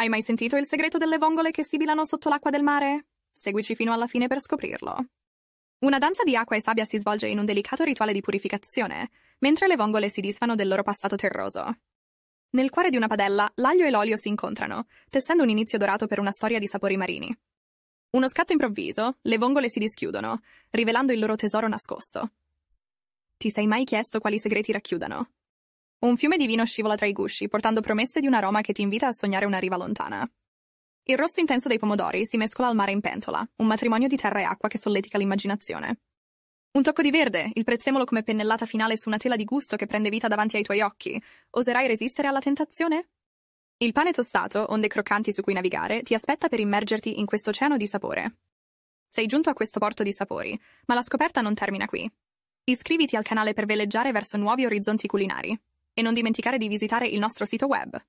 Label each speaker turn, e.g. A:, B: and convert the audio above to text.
A: Hai mai sentito il segreto delle vongole che sibilano sotto l'acqua del mare? Seguici fino alla fine per scoprirlo. Una danza di acqua e sabbia si svolge in un delicato rituale di purificazione, mentre le vongole si disfano del loro passato terroso. Nel cuore di una padella, l'aglio e l'olio si incontrano, tessendo un inizio dorato per una storia di sapori marini. Uno scatto improvviso, le vongole si dischiudono, rivelando il loro tesoro nascosto. Ti sei mai chiesto quali segreti racchiudano? Un fiume di vino scivola tra i gusci, portando promesse di un aroma che ti invita a sognare una riva lontana. Il rosso intenso dei pomodori si mescola al mare in pentola, un matrimonio di terra e acqua che solletica l'immaginazione. Un tocco di verde, il prezzemolo come pennellata finale su una tela di gusto che prende vita davanti ai tuoi occhi. Oserai resistere alla tentazione? Il pane tostato, onde croccanti su cui navigare, ti aspetta per immergerti in questo oceano di sapore. Sei giunto a questo porto di sapori, ma la scoperta non termina qui. Iscriviti al canale per veleggiare verso nuovi orizzonti culinari e non dimenticare di visitare il nostro sito web